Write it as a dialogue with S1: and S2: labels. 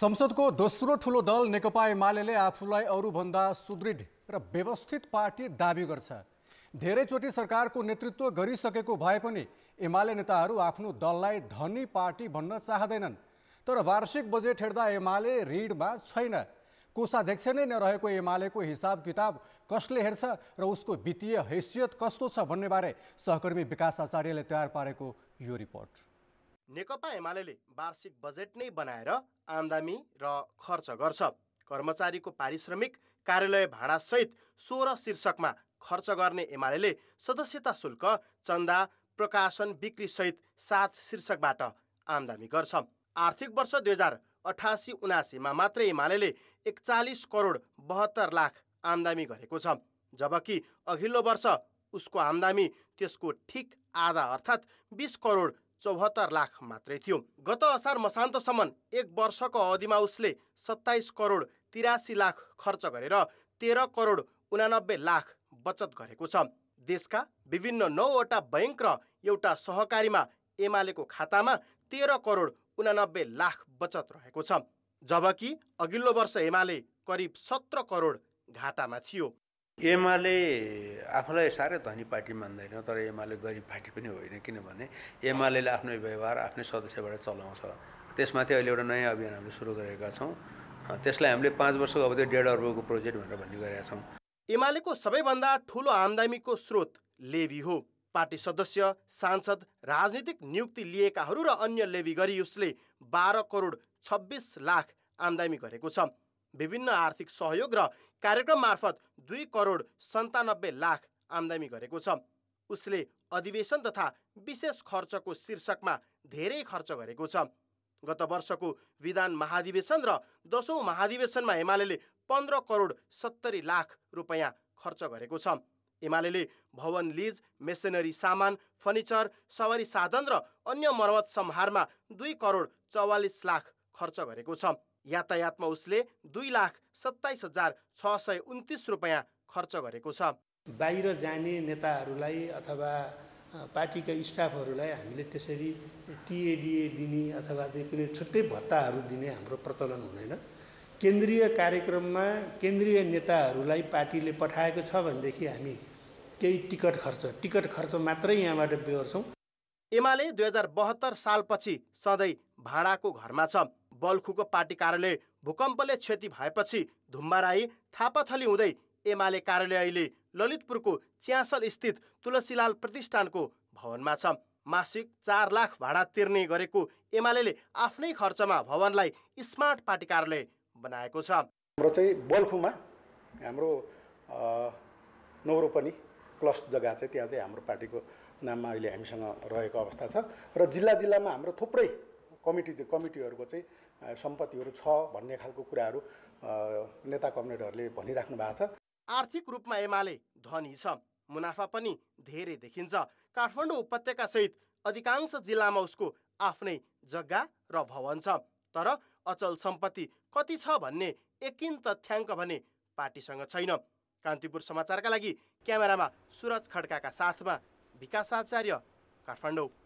S1: संसदको दोस्रो ठुलो दल नेकपा एमाले आफूलाई अरूभन्दा सुदृढ र व्यवस्थित पार्टी दावी गर्छ धेरैचोटि सरकारको नेतृत्व गरिसकेको भए पनि एमाले नेताहरू आफ्नो दललाई धनी पार्टी भन्न चाहँदैनन् तर वार्षिक बजेट हेर्दा एमाले ऋणमा छैन कोषाध्यक्ष नै नरहेको एमालेको हिसाब किताब कसले हेर्छ र उसको वित्तीय हैसियत कस्तो छ भन्नेबारे सहकर्मी विकास आचार्यले तयार पारेको यो रिपोर्ट
S2: नेकपा एमाले वार्षिक बजेट नै बनाएर आमदामी र खर्च गर्छ कर्मचारीको पारिश्रमिक कार्यालय भाडासहित सोह्र शीर्षकमा खर्च गर्ने एमाले सदस्यता शुल्क चन्दा प्रकाशन बिक्रीसहित सात शीर्षकबाट आमदामी गर्छ आर्थिक वर्ष दुई हजार अठासी उनासीमा मात्रै एमाले एकचालिस करोड बहत्तर लाख आमदामी गरेको छ जबकि अघिल्लो वर्ष उसको आमदामी त्यसको ठिक आधा अर्थात् बिस करोड चौहत्तर लाख मात्रै थियो गत असार मसान्तसम्म एक वर्षको अवधिमा उसले सत्ताइस करोड तिरासी लाख खर्च गरेर तेह्र करोड उनानब्बे लाख बचत गरेको छ देशका विभिन्न नौवटा बैङ्क र एउटा सहकारीमा एमालेको खातामा तेह्र करोड उनानब्बे लाख बचत रहेको छ जबकि अघिल्लो वर्ष एमाले करिब सत्र करोड घाटामा थियो एमाले आफूलाई साह्रै धनी पार्टी मान्दैन तर एमाले गरिब पार्टी पनि होइन किनभने एमाले आफ्नो व्यवहार आफ्नै सदस्यबाट चलाउँछ त्यसमाथि अहिले एउटा नयाँ अभियान हामीले सुरु गरेका छौँ त्यसलाई हामीले पाँच वर्षको अवधि डेढ अर्बको प्रोजेक्ट भनेर भन्ने गरेका छौँ एमालेको सबैभन्दा ठुलो आमदामीको स्रोत लेबी हो पार्टी सदस्य सांसद राजनीतिक नियुक्ति लिएकाहरू र अन्य लेबी गरी उसले बाह्र करोड छब्बिस लाख आमदामी गरेको छ विभिन्न आर्थिक सहयोग र कार्यक्रम मार्फत दुई करोड सन्तानब्बे लाख आम्दानी गरेको छ उसले अधिवेशन तथा विशेष खर्चको शीर्षकमा धेरै खर्च गरेको छ गत वर्षको विधान महाधिवेशन र दसौँ महाधिवेशनमा एमाले पन्ध्र करोड सत्तरी लाख रुपियाँ खर्च गरेको छ एमाले भवन लिज मेसिनरी सामान फर्निचर सवारी साधन र अन्य मर्मत सम्हारमा दुई करोड चौवालिस लाख खर्च गरेको छ यातायातमा उसले दुई लाख सत्ताइस हजार छ सय उन्तिस रुपियाँ खर्च गरेको छ
S3: बाहिर जाने नेताहरूलाई अथवा पार्टीका स्टाफहरूलाई हामीले त्यसरी टिएडिए दिने अथवा चाहिँ कुनै छुट्टै भत्ताहरू दिने हाम्रो प्रचलन हुँदैन केन्द्रीय कार्यक्रममा केन्द्रीय नेताहरूलाई पार्टीले पठाएको छ भनेदेखि हामी केही टिकट खर्च टिकट खर्च मात्रै यहाँबाट बेहोर्छौँ
S2: एमाले दुई हजार बहत्तर सालपछि सधैँ भाडाको घरमा छ बल्खुको पार्टी कार्यालय भूकम्पले क्षति भएपछि धुम्बाराई थापाथली हुँदै एमाले कार्यालय अहिले ललितपुरको च्यासल स्थित तुलसीलाल प्रतिष्ठानको भवनमा छ मासिक चार लाख भाडा तिर्ने गरेको एमाले आफ्नै खर्चमा भवनलाई स्मार्ट पार्टी कार्यालय बनाएको छ हाम्रो चाहिँ बल्खुमा हाम्रो
S3: नौरोपनी प्लस जग्गा चाहिँ त्यहाँ चाहिँ हाम्रो पार्टीको नाममा अहिले हामीसँग रहेको अवस्था छ र जिल्ला जिल्लामा हाम्रो थुप्रै कमिटी कमिटीहरूको चाहिँ सम्पत्तिहरू छ भन्ने खालको कुराहरू नेता कमरेडहरूले भनिराख्नु भएको छ
S2: आर्थिक रूपमा एमाले धनी छ मुनाफा पनि धेरै देखिन्छ काठमाडौँ उपत्यका सहित अधिकांश जिल्लामा उसको आफ्नै जग्गा र भवन छ तर अचल सम्पत्ति कति छ भन्ने एकिन तथ्याङ्क भने पार्टीसँग छैन कान्तिपुर समाचारका लागि क्यामेरामा सुरज खड्काका साथमा विकास आचार्य काठमाडौँ